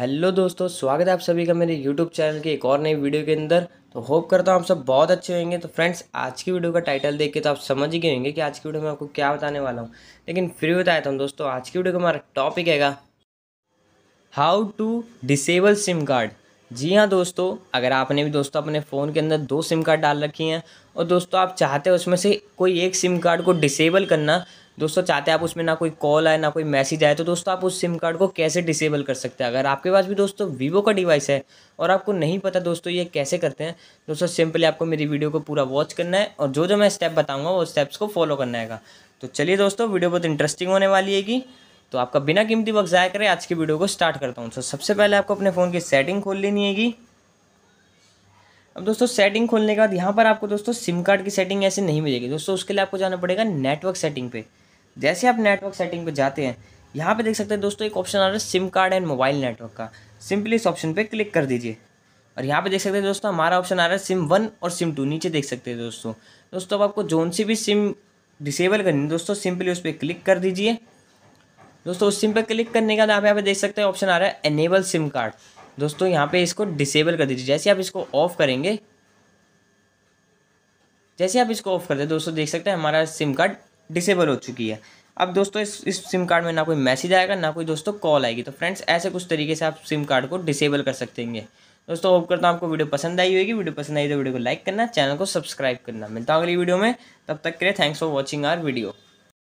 hello दोस्तों स्वागत है आप सभी का मेरे यूट्यूब चैनल के एक और नई वीडियो के अंदर तो होप करता हूँ आप सब बहुत अच्छे होंगे तो फ्रेंड्स आज की वीडियो का टाइटल देख के तो आप समझ ही गए होंगे कि आज की वीडियो में आपको क्या बताने वाला हूँ लेकिन फिर भी बताया था दोस्तों आज की वीडियो का हमारा टॉपिक है how to disable SIM card जी हाँ दोस्तों अगर आपने भी दोस्तों अपने फ़ोन के अंदर दो सिम कार्ड डाल रखी हैं और दोस्तों आप चाहते हो उसमें से कोई एक सिम कार्ड को डिसेबल करना दोस्तों चाहते हैं आप उसमें ना कोई कॉल आए ना कोई मैसेज आए तो दोस्तों आप उस सिम कार्ड को कैसे डिसेबल कर सकते हैं अगर आपके पास भी दोस्तों वीवो का डिवाइस है और आपको नहीं पता दोस्तों ये कैसे करते हैं दोस्तों सिंपली आपको मेरी वीडियो को पूरा वॉच करना है और जो जो मैं स्टेप बताऊँगा वो स्टेप्स को फॉलो करना है तो चलिए दोस्तों वीडियो बहुत इंटरेस्टिंग होने वाली है तो आपका बिना कीमती वक्त ज़ाया करें आज की वीडियो को स्टार्ट करता हूँ तो सबसे पहले आपको अपने फ़ोन की सेटिंग खोल लेनी हैगी अब दोस्तों सेटिंग खोलने के बाद यहाँ पर आपको दोस्तों सिम कार्ड की सेटिंग ऐसे नहीं मिलेगी दोस्तों उसके लिए आपको जाना पड़ेगा नेटवर्क सेटिंग पे जैसे आप नेटवर्क सेटिंग पर जाते हैं यहाँ पर देख सकते हैं दोस्तों एक ऑप्शन आ रहा है SIM card and mobile network का सिंपली इस ऑप्शन पर क्लिक कर दीजिए और यहाँ पे देख सकते हैं दोस्तों हमारा ऑप्शन आ रहा है सिम वन और सिम टू नीचे देख सकते हैं दोस्तों दोस्तों अब आपको जोन सी भी सिम डिसेबल करनी है दोस्तों सिंपली उस पर क्लिक कर दीजिए दोस्तों उस सिम पर क्लिक करने के बाद आप यहाँ पे देख सकते हैं ऑप्शन आ रहा है एनेबल सिम कार्ड दोस्तों यहाँ पे इसको डिसेबल कर दीजिए जैसे आप इसको ऑफ करेंगे जैसे आप इसको ऑफ कर दे दोस्तों देख सकते हैं हमारा सिम कार्ड डिसेबल हो चुकी है अब दोस्तों इस इस सिम कार्ड में ना कोई मैसेज आएगा ना कोई दोस्तों कॉल आएगी तो फ्रेंड्स ऐसे कुछ तरीके से आप सिम कार्ड को डिसेबल कर सकते हैं दोस्तों होप करता हूँ आपको वीडियो पसंद आई होगी वीडियो पसंद आई तो वीडियो को लाइक करना चैनल को सब्सक्राइब करना मिलता हूँ अगली वीडियो में तब तक के लिए thanks for watching our video